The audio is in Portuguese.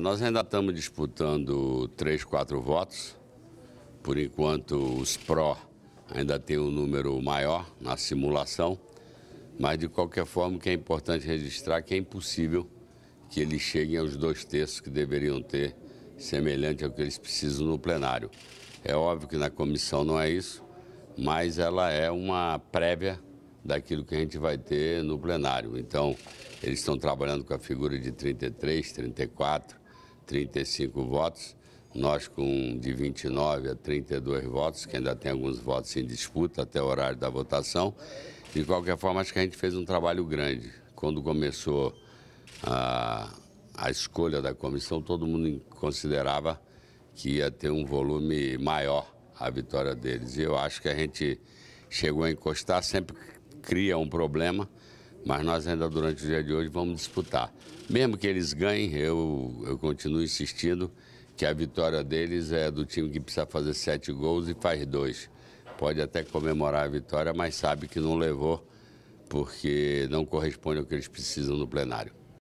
Nós ainda estamos disputando três, quatro votos. Por enquanto, os pró ainda tem um número maior na simulação, mas de qualquer forma, o que é importante registrar é que é impossível que eles cheguem aos dois terços que deveriam ter, semelhante ao que eles precisam no plenário. É óbvio que na comissão não é isso, mas ela é uma prévia daquilo que a gente vai ter no plenário. Então, eles estão trabalhando com a figura de 33, 34, 35 votos, nós com de 29 a 32 votos, que ainda tem alguns votos em disputa até o horário da votação. De qualquer forma, acho que a gente fez um trabalho grande. Quando começou a, a escolha da comissão, todo mundo considerava que ia ter um volume maior a vitória deles. E eu acho que a gente chegou a encostar sempre cria um problema, mas nós ainda durante o dia de hoje vamos disputar. Mesmo que eles ganhem, eu, eu continuo insistindo que a vitória deles é do time que precisa fazer sete gols e faz dois. Pode até comemorar a vitória, mas sabe que não levou porque não corresponde ao que eles precisam no plenário.